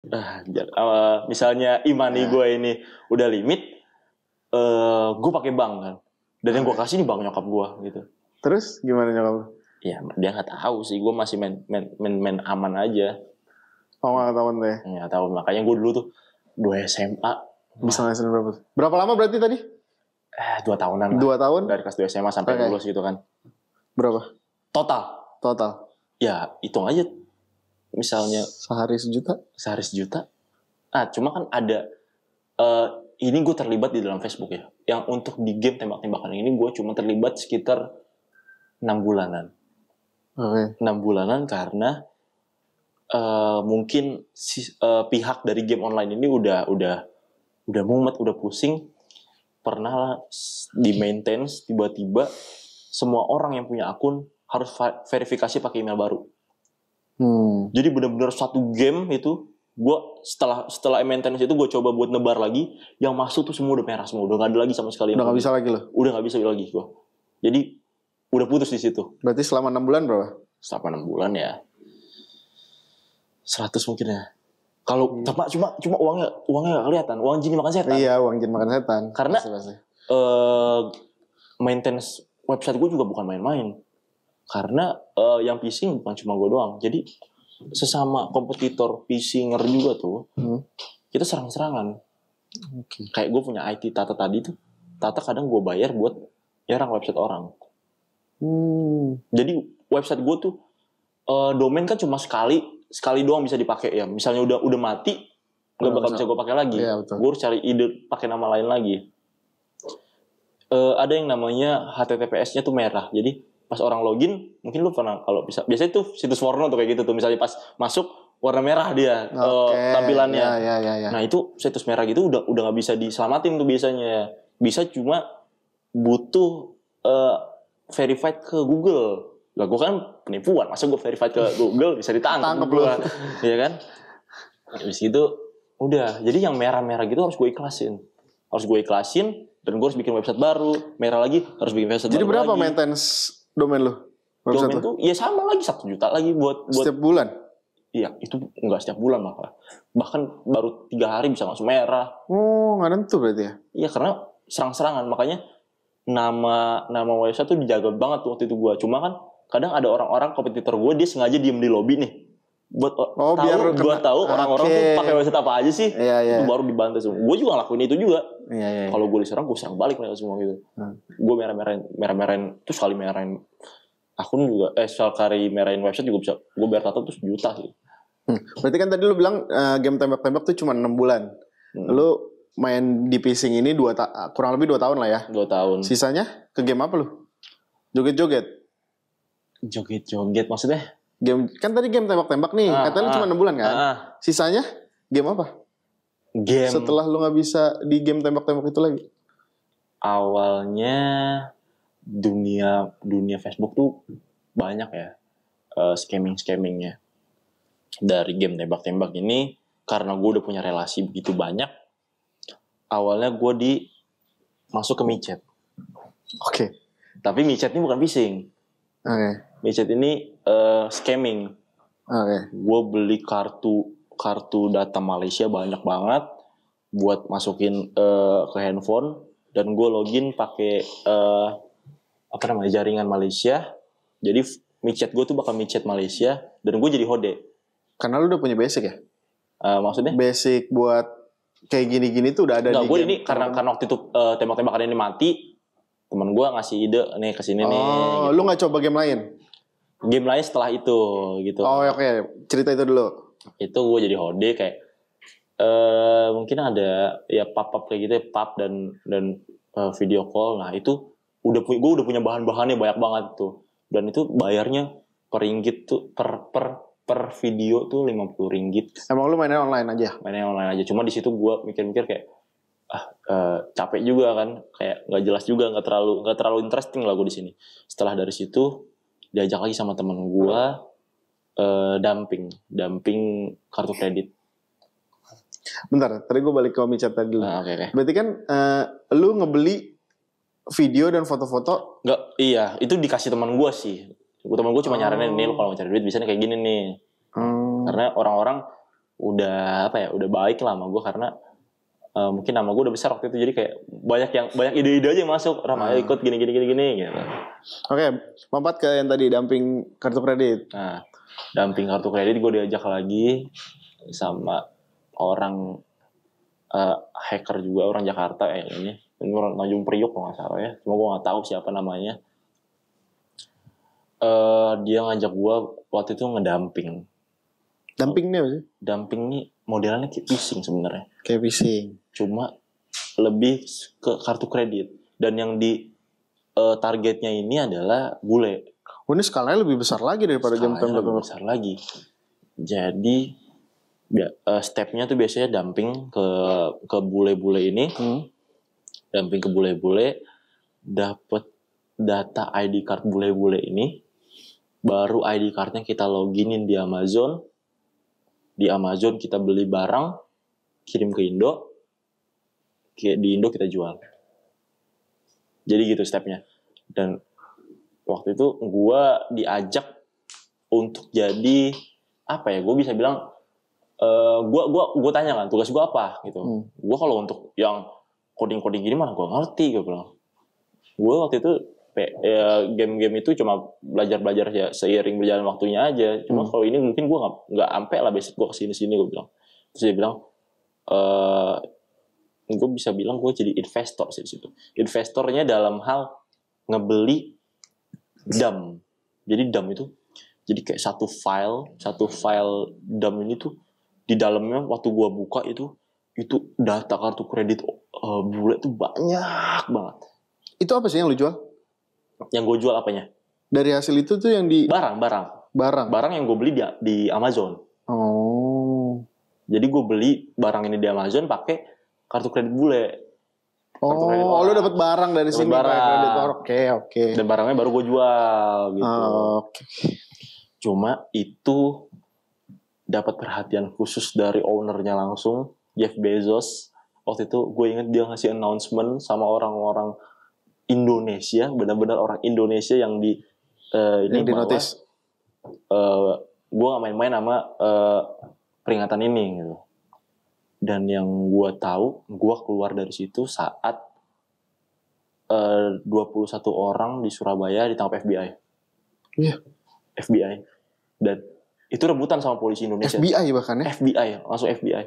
uh, misalnya imani gue ini udah limit uh, eh, gue pakai bank kan dan yang gue kasih ini bank nyokap gue gitu terus gimana nyokap lu ya dia nggak tahu sih gue masih main main main, main aman aja oh nggak tahu nih nggak tahu makanya gue dulu tuh dua SMA bisa ngasihin berapa? Berapa lama berarti tadi? Eh, dua tahunan lah. Dua tahun? Dari kelas 2 SMA sampai okay. lulus gitu kan. Berapa? Total. Total? Ya, hitung aja. Misalnya. Sehari sejuta? Sehari sejuta. Ah, cuma kan ada. Uh, ini gue terlibat di dalam Facebook ya. Yang untuk di game tembak-tembakan ini gue cuma terlibat sekitar enam bulanan. Okay. 6 bulanan karena uh, mungkin si, uh, pihak dari game online ini udah udah udah mumet udah pusing pernah lah di maintenance tiba-tiba semua orang yang punya akun harus verifikasi pakai email baru hmm. jadi benar-benar satu game itu gue setelah setelah maintenance itu gue coba buat nebar lagi yang masuk tuh semua udah merah semua udah gak ada lagi sama sekali udah gak bisa lagi loh udah gak bisa lagi gue jadi udah putus di situ berarti selama enam bulan berapa selama enam bulan ya 100 mungkin ya kalau hmm. cuma cuma cuma uangnya uangnya gak kelihatan. Uang jin makan setan. Iya, uang jin makan setan. Karena Uh, maintenance website gue juga bukan main-main. Karena uh, yang phishing bukan cuma gue doang. Jadi sesama kompetitor pisinger juga tuh, hmm. kita serang-serangan. Okay. Kayak gue punya IT Tata tadi tuh, Tata kadang gue bayar buat nyerang website orang. Hmm. Jadi website gue tuh uh, domain kan cuma sekali sekali doang bisa dipakai ya. Misalnya udah udah mati, nggak bakal bisa gue pakai lagi. Ya, gue harus cari ide pakai nama lain lagi. Uh, ada yang namanya HTTPS-nya tuh merah. Jadi pas orang login, mungkin lu pernah kalau bisa. Biasanya tuh situs warna tuh kayak gitu tuh. Misalnya pas masuk warna merah dia eh, okay. uh, tampilannya. Ya, ya, ya, ya. Nah itu situs merah gitu udah udah nggak bisa diselamatin tuh biasanya. Bisa cuma butuh uh, verified ke Google lah gue kan penipuan masa gue verified ke Google bisa ditangkap gue iya kan? ya kan habis itu udah jadi yang merah-merah gitu harus gue ikhlasin harus gue ikhlasin dan gue harus bikin website baru merah lagi harus bikin website jadi baru berapa lagi. maintenance domain lo domain itu ya sama lagi satu juta lagi buat, buat setiap bulan Iya, itu enggak setiap bulan malah. Bahkan baru tiga hari bisa langsung merah. Oh, nggak tentu berarti ya? Iya, karena serang-serangan. Makanya nama nama website tuh dijaga banget waktu itu gue, Cuma kan kadang ada orang-orang kompetitor gue dia sengaja diem di lobby nih buat oh, tahu biar gue tahu ah, orang-orang okay. tuh pakai website apa aja sih yeah, yeah. itu baru dibantu semua gue juga ngelakuin itu juga yeah, yeah, iya. kalau gue diserang gue serang balik mereka semua gitu hmm. gue merah-merahin merah-merahin tuh sekali merahin akun juga eh sekali merahin website juga bisa gue bayar tato terus juta sih hmm. berarti kan tadi lu bilang uh, game tembak-tembak tuh cuma enam bulan hmm. lu main di pc ini dua kurang lebih dua tahun lah ya dua tahun sisanya ke game apa lu joget-joget Joget-joget maksudnya? Game kan tadi game tembak-tembak nih. Ah, Katanya ah, cuma 6 bulan kan? Ah, ah, Sisanya game apa? Game. Setelah lu nggak bisa di game tembak-tembak itu lagi. Awalnya dunia dunia Facebook tuh banyak ya uh, scamming-scammingnya. Dari game tembak-tembak ini karena gue udah punya relasi begitu banyak. Awalnya gue di masuk ke micet. Oke. Okay. Tapi micet ini bukan phishing. Oke. Okay micet ini uh, scamming. Okay. Gue beli kartu kartu data Malaysia banyak banget buat masukin uh, ke handphone dan gue login pakai uh, apa namanya jaringan Malaysia. Jadi micet gue tuh bakal micet Malaysia dan gue jadi hode. Karena lu udah punya basic ya? Uh, maksudnya? Basic buat kayak gini-gini tuh udah ada Nggak, di gue ini karena karena waktu itu uh, tembak-tembakan ini mati teman gue ngasih ide nih kesini oh, nih. Oh, gitu. lu nggak coba game lain? game lain setelah itu gitu. Oh oke, okay. cerita itu dulu. Itu gue jadi hode kayak uh, mungkin ada ya pap-pap kayak gitu ya pap dan dan uh, video call. Nah itu udah punya gue udah punya bahan-bahannya banyak banget tuh. Dan itu bayarnya per ringgit tuh per per per video tuh lima puluh ringgit. Emang lu mainnya online aja? Mainnya online aja. Cuma di situ gue mikir-mikir kayak ah uh, capek juga kan kayak nggak jelas juga nggak terlalu nggak terlalu interesting lah gue di sini setelah dari situ diajak lagi sama temen gue uh, dumping dumping kartu kredit bentar tadi gue balik ke micat tadi dulu ah, okay, okay. berarti kan uh, lu ngebeli video dan foto-foto nggak iya itu dikasih teman gue sih teman gue cuma oh. nyaranin nih kalau mau cari duit bisa nih kayak gini nih hmm. karena orang-orang udah apa ya udah baik lah sama gue karena Eh, mungkin nama gue udah besar waktu itu jadi kayak banyak yang banyak ide-ide aja yang masuk ramai hmm. Ah. ikut gini gini gini gini gitu oke okay, lompat ke yang tadi damping kartu kredit nah damping kartu kredit gue diajak lagi sama orang uh, hacker juga orang Jakarta eh, ini ini orang Tanjung Priok kalau nggak ya cuma gue nggak tahu siapa namanya uh, dia ngajak gue waktu itu ngedamping dampingnya apa sih? Damping nih modelannya kayak phishing sebenarnya. Kayak phishing. Cuma lebih ke kartu kredit dan yang di uh, targetnya ini adalah bule. Oh, ini skalanya lebih besar lagi daripada jam tembak. Lebih besar lagi. Jadi uh, stepnya tuh biasanya dumping ke ke bule-bule ini. Hmm. Dumping ke bule-bule dapat data ID card bule-bule ini baru ID cardnya kita loginin di Amazon di Amazon kita beli barang, kirim ke Indo, di Indo kita jual. Jadi gitu stepnya. Dan waktu itu gue diajak untuk jadi apa ya? Gue bisa bilang e, eh, gue gua gue tanya kan tugas gue apa gitu. Hmm. Gue kalau untuk yang coding coding gini mah gue ngerti gue bilang. Gue waktu itu Ya, game-game itu cuma belajar-belajar ya seiring berjalan waktunya aja cuma hmm. kalau ini mungkin gue nggak nggak ampe lah basic gue kesini sini gue bilang terus dia bilang e, eh, gue bisa bilang gue jadi investor sih di situ investornya dalam hal ngebeli dam jadi dam itu jadi kayak satu file satu file dam ini tuh di dalamnya waktu gue buka itu itu data kartu kredit uh, eh, bule tuh banyak banget itu apa sih yang lu jual yang gue jual apanya? Dari hasil itu tuh yang di barang, barang. Barang. Barang yang gue beli di di Amazon. Oh. Jadi gue beli barang ini di Amazon pakai kartu kredit bule. oh, lu lo dapat barang dari sini. Barang. Oke, Oke, okay, Okay. Dan barangnya baru gue jual gitu. Oh, oke. Okay. Cuma itu dapat perhatian khusus dari ownernya langsung, Jeff Bezos. Waktu itu gue inget dia ngasih announcement sama orang-orang Indonesia benar-benar orang Indonesia yang di uh, ini yang di uh, gue gak main-main sama uh, peringatan ini gitu dan yang gue tahu gue keluar dari situ saat eh, uh, 21 orang di Surabaya ditangkap FBI iya yeah. FBI dan itu rebutan sama polisi Indonesia FBI bahkan ya FBI langsung FBI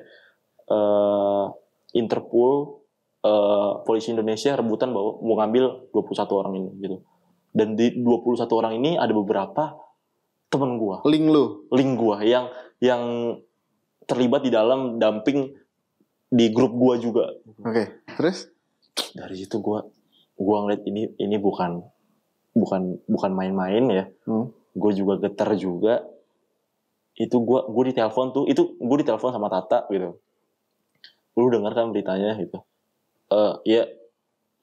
uh, Interpol Eh, polisi Indonesia rebutan bahwa mau ngambil 21 orang ini gitu. Dan di 21 orang ini ada beberapa temen gua. Link lu. Link gua yang yang terlibat di dalam dumping di grup gua juga. Oke, okay. terus dari situ gua gua ngeliat ini ini bukan bukan bukan main-main ya. Hmm. Gue juga getar juga. Itu gua gue ditelepon tuh, itu gue ditelepon sama Tata gitu. Lu dengar kan beritanya gitu uh, ya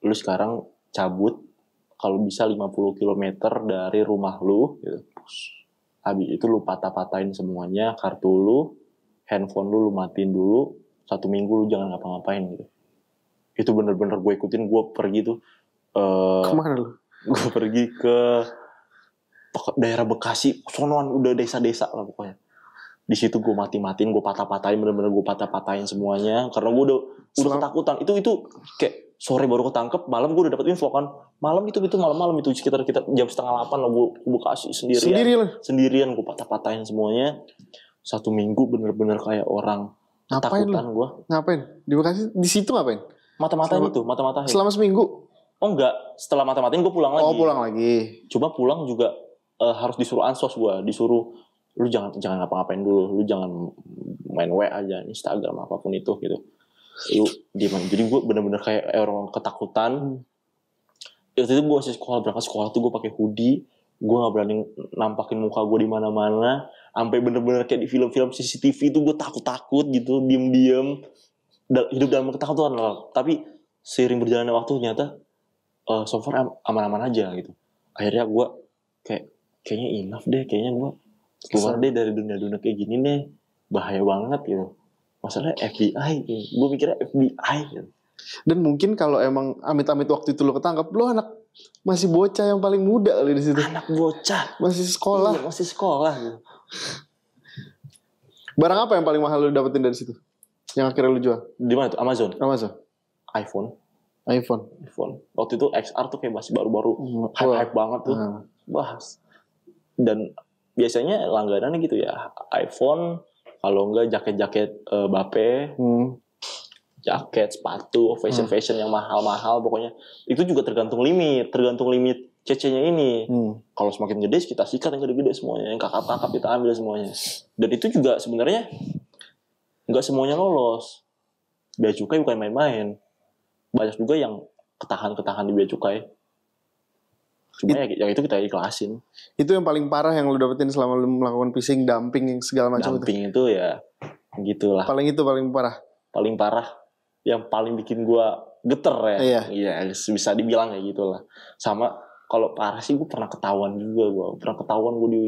lu sekarang cabut kalau bisa 50 km dari rumah lu gitu. habis itu lu patah-patahin semuanya kartu lu handphone lu lu matiin dulu satu minggu lu jangan ngapa-ngapain gitu itu bener-bener gue ikutin gue pergi tuh uh, kemana lu gue pergi ke daerah Bekasi sonoan udah desa-desa lah pokoknya di situ gue mati-matiin gue patah-patahin bener-bener gue patah-patahin semuanya karena gue udah udah ketakutan itu itu kayak sore baru ketangkep malam gue udah dapet info kan malam itu itu malam-malam itu sekitar kita jam setengah delapan lah gue gue kasih sendirian sendirian, sendirian gue patah-patahin semuanya satu minggu bener-bener kayak orang ngapain ketakutan gue ngapain di bekasi di situ ngapain mata-matain itu mata-matain selama seminggu oh enggak setelah mata-matain gue pulang oh, lagi oh pulang lagi cuma pulang juga uh, harus disuruh ansos gue disuruh lu jangan jangan ngapa-ngapain dulu lu jangan main wa aja instagram apapun itu gitu lu diam jadi gue bener-bener kayak orang ketakutan waktu itu gue masih sekolah berangkat sekolah tuh gue pakai hoodie gue nggak berani nampakin muka gue di mana-mana sampai bener-bener kayak di film-film CCTV itu gue takut-takut gitu diem-diem hidup dalam ketakutan loh tapi seiring berjalannya waktu ternyata uh, so far aman-aman aja gitu akhirnya gue kayak kayaknya enough deh kayaknya gue keluar iya. deh dari dunia-dunia kayak gini nih bahaya banget gitu masalah FBI gitu. gue mikirnya FBI gitu. dan mungkin kalau emang amit-amit waktu itu lo ketangkap lo anak masih bocah yang paling muda kali di situ anak bocah masih sekolah iya, masih sekolah gitu. barang apa yang paling mahal lo dapetin dari situ yang akhirnya lo jual di mana tuh Amazon Amazon iPhone iPhone iPhone waktu itu XR tuh kayak masih baru-baru hmm, hype, hype banget tuh bahas hmm. dan biasanya langganan gitu ya iPhone kalau enggak jaket-jaket uh, bape hmm. jaket sepatu fashion hmm. fashion hmm. yang mahal-mahal pokoknya itu juga tergantung limit tergantung limit cecenya ini hmm. kalau semakin gede kita sikat yang gede-gede semuanya yang kakak-kakak kita ambil semuanya dan itu juga sebenarnya enggak semuanya lolos biaya cukai bukan main-main banyak juga yang ketahan-ketahan di biaya cukai Cuma It, yang itu kita ikhlasin. Itu yang paling parah yang lo dapetin selama lo melakukan phishing, dumping, segala macam dumping itu. ya gitulah. Paling itu paling parah. Paling parah. Yang paling bikin gue geter ya. Iya. Iya, bisa dibilang kayak gitulah. Sama kalau parah sih gue pernah ketahuan juga gue pernah ketahuan gue di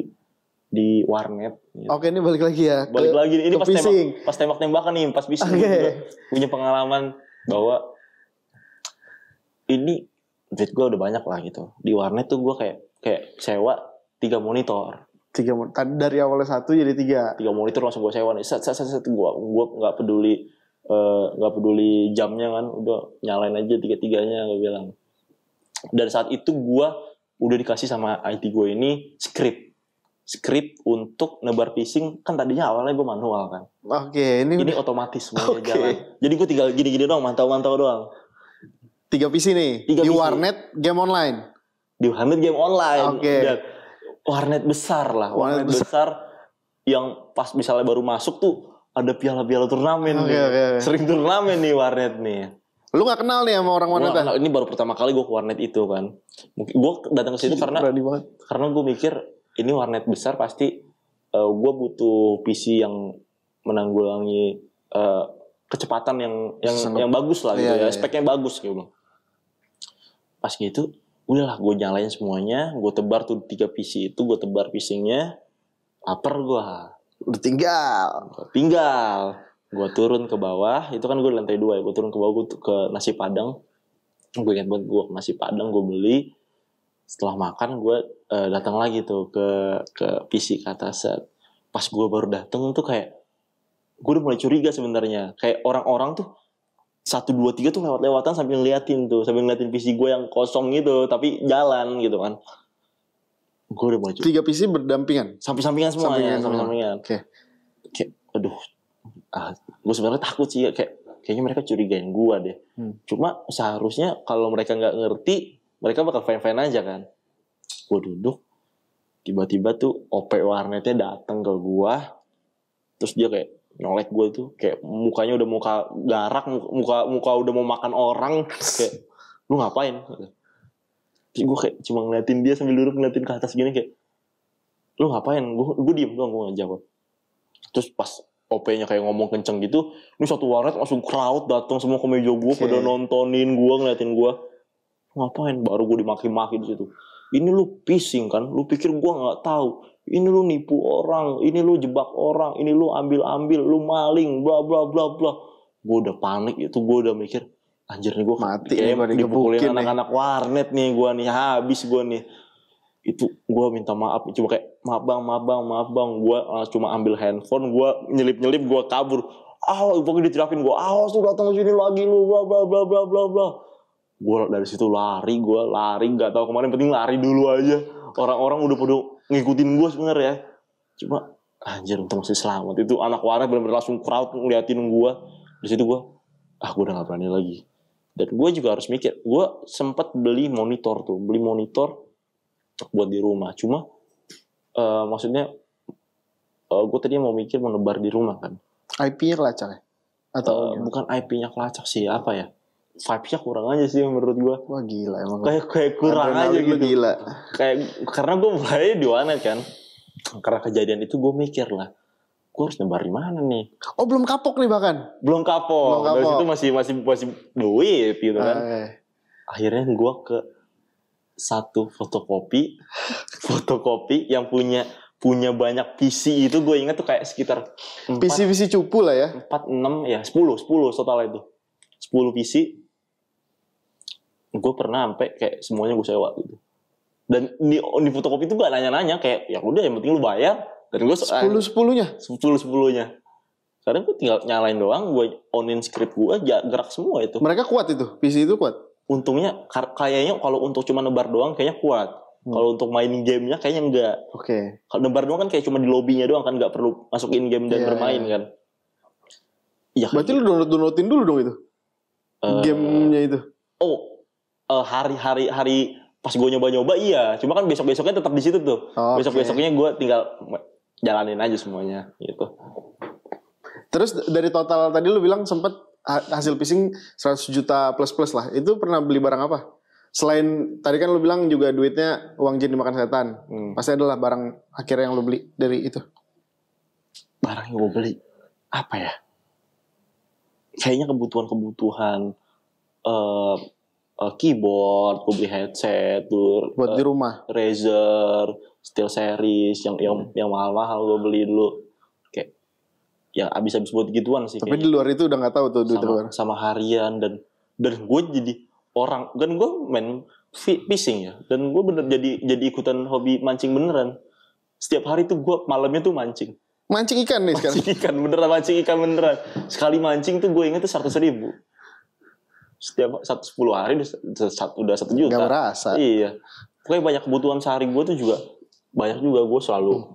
di warnet. Gitu. Oke ini balik lagi ya. Balik ke, lagi ini pas pising. tembak pas tembak tembakan nih pas bising okay. juga punya pengalaman bahwa ini duit gue udah banyak lah gitu di warnet tuh gue kayak kayak sewa tiga monitor tiga monitor dari awalnya satu jadi tiga tiga monitor langsung gue sewa nih set set set, set. gue gue nggak peduli eh, nggak uh, peduli jamnya kan udah nyalain aja tiga tiganya gue bilang dan saat itu gue udah dikasih sama IT gue ini script script untuk nebar phishing kan tadinya awalnya gue manual kan oke okay, ini ini otomatis semuanya okay. jalan jadi gue tinggal gini-gini doang mantau-mantau doang Tiga PC nih. Tiga di PC. warnet game online. Di warnet game online. Oke. Okay. warnet besar lah. Warnet, warnet besar. besar yang pas misalnya baru masuk tuh ada piala-piala turnamen okay, nih. Okay, okay. Sering turnamen nih warnet nih. Lu nggak kenal nih sama orang warnet? Gua, ini baru pertama kali gue ke warnet itu kan. Mungkin gue datang ke situ karena karena gue mikir ini warnet besar pasti uh, eh, gue butuh PC yang menanggulangi uh, kecepatan yang yang yang bagus lah gitu iya, ya, iya, iya. bagus gitu pas gitu udahlah gue nyalain semuanya gue tebar tuh tiga PC itu gue tebar pisingnya lapar gue udah tinggal gua tinggal gue turun ke bawah itu kan gue lantai dua ya gue turun ke bawah gue ke nasi padang gue ingat banget gue nasi padang gue beli setelah makan gue uh, datang lagi tuh ke ke PC ke atas set. pas gue baru datang tuh kayak gue udah mulai curiga sebenarnya kayak orang-orang tuh satu dua tiga tuh lewat lewatan sambil ngeliatin tuh sambil ngeliatin PC gue yang kosong gitu tapi jalan gitu kan gue udah maju tiga PC berdampingan samping ya, sampingan semua sampingan, ya samping sampingan oke okay. aduh ah, gue sebenarnya takut sih kayak kayaknya mereka curigain gue deh hmm. cuma seharusnya kalau mereka nggak ngerti mereka bakal fan fan aja kan gue duduk tiba-tiba tuh op warnetnya datang ke gue terus dia kayak nyolek gue tuh kayak mukanya udah muka garak muka muka udah mau makan orang kayak lu ngapain Terus gue kayak cuma ngeliatin dia sambil duduk ngeliatin ke atas gini kayak lu ngapain gue gue diem doang gue gak jawab terus pas OP-nya kayak ngomong kenceng gitu ini satu waret langsung crowd datang semua ke meja gue okay. pada nontonin gue ngeliatin gue ngapain baru gue dimaki-maki di situ ini lu pising kan lu pikir gue nggak tahu ini lu nipu orang, ini lu jebak orang, ini lu ambil-ambil, lu maling, bla bla bla bla. Gue udah panik itu, gue udah mikir, anjir nih gue mati ya, gue dipukulin anak-anak warnet nih gue nih, habis gue nih. Itu gue minta maaf, cuma kayak maaf bang, maaf bang, maaf bang, gue uh, cuma ambil handphone, gue nyelip-nyelip, gue kabur. Ah, pokoknya diterapin gue, awas sudah datang ke sini lagi lu, bla bla bla bla bla bla. Gue dari situ lari, gue lari, gak tau kemarin penting lari dulu aja. Orang-orang udah pada ngikutin gue sebenarnya ya. cuma anjir untung masih selamat itu anak warna benar-benar langsung crowd ngeliatin gue di situ gue ah gue udah gak berani lagi dan gue juga harus mikir gue sempet beli monitor tuh beli monitor buat di rumah cuma uh, maksudnya uh, eh, gue tadi mau mikir mau nebar di rumah kan IP-nya kelacak ya? atau uh, bukan IP-nya kelacak sih apa ya vibesnya kurang aja sih menurut gue. Wah gila emang. Kayak kayak kurang aja gitu. Gila. Kayak karena gue mulai di mana kan. Karena kejadian itu gue mikir lah. Gue harus nyebar di mana nih? Oh belum kapok nih bahkan? Belum kapok. Belum kapok. Dari situ masih masih masih duit gitu kan. Okay. Ah, iya. Akhirnya gue ke satu fotokopi, fotokopi yang punya punya banyak PC itu gue ingat tuh kayak sekitar PC PC cupu lah ya. Empat enam ya sepuluh sepuluh total itu. 10 PC gue pernah sampai kayak semuanya gue sewa gitu dan di, di fotokopi itu gak nanya-nanya kayak ya udah yang penting lu bayar dan gue sepuluh sepuluhnya sepuluh sepuluhnya Sekarang gue tinggal nyalain doang gue onin script gue gerak semua itu mereka kuat itu PC itu kuat untungnya kayaknya kalau untuk cuma nebar doang kayaknya kuat hmm. kalau untuk mainin gamenya kayaknya enggak oke okay. kalau nebar doang kan kayak cuma di lobbynya doang kan nggak perlu masukin game dan yeah, bermain yeah. kan ya berarti lu download downloadin dulu dong itu uh, gamenya eh, itu oh uh, hari hari hari pas gue nyoba-nyoba iya cuma kan besok-besoknya tetap di situ tuh oh, besok-besoknya okay. gue tinggal jalanin aja semuanya gitu terus dari total tadi lu bilang sempat hasil pising 100 juta plus-plus lah itu pernah beli barang apa selain tadi kan lu bilang juga duitnya uang jin dimakan setan hmm. pasti adalah barang akhirnya yang lu beli dari itu barang yang gue beli apa ya kayaknya kebutuhan-kebutuhan uh, uh, keyboard, gue beli headset, tuh buat uh, di eh, rumah, Razer, Steel Series yang yang hmm. yang mahal-mahal gue beli dulu. Kayak ya abis-abis buat gituan sih. Tapi kayaknya. di luar itu udah nggak tahu tuh di luar. sama harian dan dan gue jadi orang dan gue main fishing ya dan gue bener jadi jadi ikutan hobi mancing beneran setiap hari tuh gue malamnya tuh mancing mancing ikan nih sekarang. Mancing ikan beneran, mancing ikan beneran. Sekali mancing tuh gue inget tuh seratus ribu. Setiap satu sepuluh hari udah satu juta. Gak merasa. Iya. Pokoknya banyak kebutuhan sehari gue tuh juga banyak juga gue selalu. Hmm.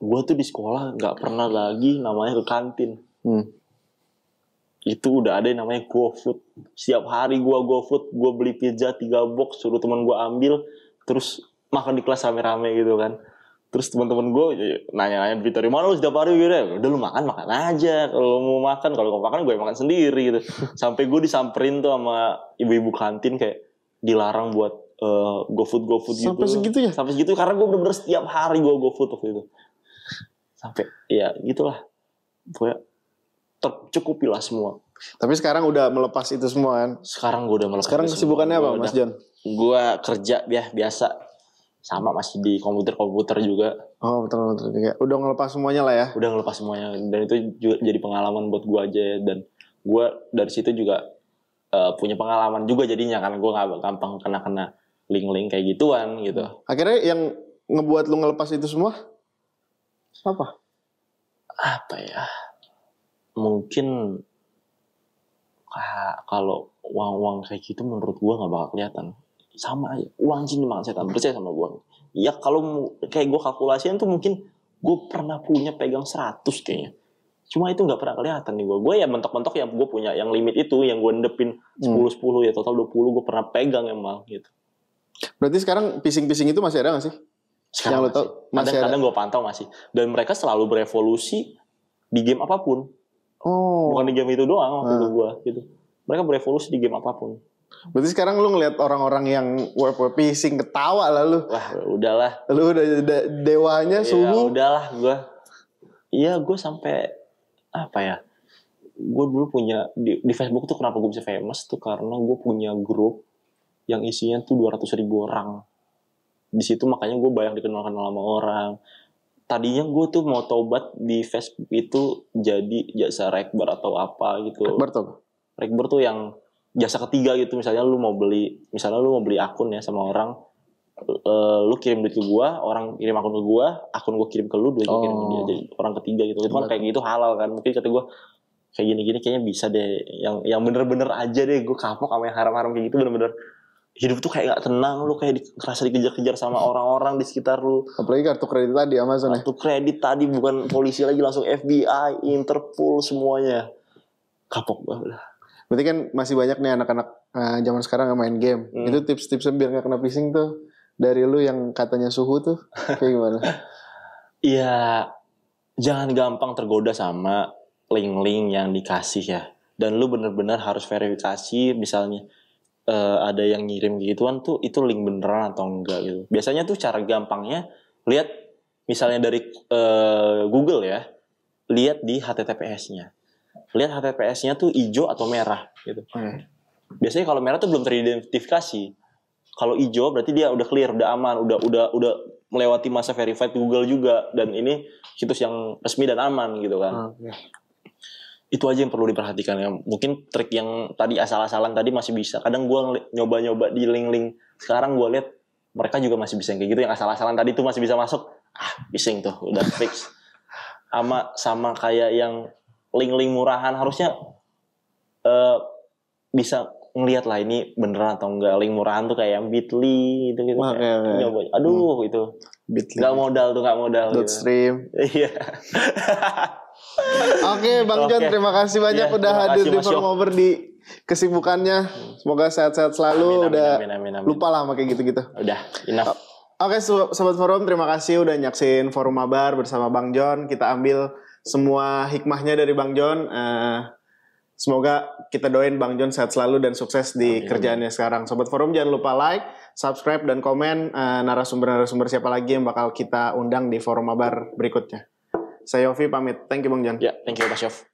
Gue tuh di sekolah nggak pernah lagi namanya ke kantin. Hmm. Itu udah ada yang namanya GoFood. Setiap hari gue GoFood, gue beli pizza tiga box, suruh teman gue ambil, terus makan di kelas rame-rame gitu kan terus teman-teman gue ya, nanya-nanya di Twitter mana lu setiap hari gitu udah lu makan makan aja kalau mau makan kalau mau makan gue makan sendiri gitu sampai gue disamperin tuh sama ibu-ibu kantin kayak dilarang buat uh, eh, GoFood GoFood gitu sampai segitu ya sampai segitu karena gue bener-bener setiap hari gue GoFood waktu itu sampai ya gitulah gue tercukupi lah semua tapi sekarang udah melepas itu semua kan sekarang gue udah melepas sekarang kesibukannya apa gua Mas John gue kerja ya biasa sama masih di komputer komputer juga oh betul betul juga udah ngelepas semuanya lah ya udah ngelepas semuanya dan itu juga jadi pengalaman buat gua aja ya. dan gua dari situ juga uh, punya pengalaman juga jadinya karena gua nggak gampang kena kena link link kayak gituan gitu akhirnya yang ngebuat lu ngelepas itu semua apa apa ya mungkin kalau uang uang kayak gitu menurut gua nggak bakal kelihatan sama aja uang jin memang setan percaya sama uang ya kalau kayak gue kalkulasian tuh mungkin gue pernah punya pegang 100 kayaknya cuma itu nggak pernah kelihatan nih gue gue ya mentok-mentok yang gue punya yang limit itu yang gue endepin 10 10 hmm. ya total 20 gue pernah pegang emang gitu berarti sekarang pising-pising itu masih ada gak sih sekarang yang lo tau masih kadang, kadang gue pantau masih dan mereka selalu berevolusi di game apapun oh. bukan di game itu doang waktu hmm. gue gitu mereka berevolusi di game apapun Berarti sekarang lu ngeliat orang-orang yang web web pising ketawa lah lu. Wah, udahlah. Lu udah de dewanya ya, subuh. udahlah gua. Iya, gue sampai apa ya? Gue dulu punya di, di Facebook tuh kenapa gue bisa famous tuh karena gue punya grup yang isinya tuh 200 ribu orang. Di situ makanya gue banyak dikenalkan sama orang. Tadinya gue tuh mau tobat di Facebook itu jadi jasa rekber atau apa gitu. Rekber tuh? Rekber tuh yang jasa ketiga gitu misalnya lu mau beli misalnya lu mau beli akun ya sama orang uh, lu kirim duit ke gua orang kirim akun ke gua akun gua kirim ke lu duit oh. kirim ke dia oh. jadi orang ketiga gitu itu kan kayak gitu halal kan mungkin kata gua kayak gini-gini kayaknya bisa deh yang yang bener-bener aja deh gua kapok sama yang haram-haram kayak gitu bener-bener hidup tuh kayak gak tenang lu kayak di, ngerasa dikejar-kejar sama orang-orang di sekitar lu apalagi kartu kredit tadi Amazon ya? kartu kredit tadi bukan polisi lagi langsung FBI Interpol semuanya kapok banget Berarti kan masih banyak nih anak-anak uh, zaman sekarang yang main game. Hmm. Itu tips-tipsnya biar nggak kena phishing tuh dari lu yang katanya suhu tuh kayak gimana? Iya, jangan gampang tergoda sama link-link yang dikasih ya. Dan lu bener-bener harus verifikasi misalnya uh, ada yang ngirim gituan tuh itu link beneran atau enggak gitu. Biasanya tuh cara gampangnya lihat misalnya dari uh, Google ya, lihat di HTTPS-nya lihat HTTPS-nya tuh hijau atau merah gitu. Hmm. Biasanya kalau merah tuh belum teridentifikasi. Kalau hijau berarti dia udah clear, udah aman, udah udah udah melewati masa verified Google juga dan ini situs yang resmi dan aman gitu kan. Hmm. Itu aja yang perlu diperhatikan ya. Mungkin trik yang tadi asal-asalan tadi masih bisa. Kadang gue nyoba-nyoba di link-link sekarang gue lihat mereka juga masih bisa yang kayak gitu yang asal-asalan tadi tuh masih bisa masuk ah bising tuh udah fix sama sama kayak yang link-link murahan harusnya uh, bisa ngelihat lah ini beneran atau enggak link murahan tuh kayak yang Bitly gitu gitu Makanya, kayak, ya. nyoba aduh hmm. itu Bitly nggak modal tuh nggak modal dot gitu. stream iya oke okay, bang okay. terima kasih banyak ya, udah hadir kasih, di Formover di kesibukannya semoga sehat-sehat selalu amin, amin, udah amin, amin, amin, amin. lupa lah kayak gitu-gitu udah enough Oke, okay, sobat forum, terima kasih udah nyaksin forum Mabar bersama Bang John. Kita ambil semua hikmahnya dari Bang John. Uh, semoga kita doain Bang John sehat selalu dan sukses di Amin. kerjaannya sekarang. Sobat Forum jangan lupa like, subscribe dan komen narasumber eh, narasumber-narasumber siapa lagi yang bakal kita undang di forum Mabar berikutnya. Saya Yofi pamit. Thank you Bang John. Ya, yeah, thank you Mas Yofi.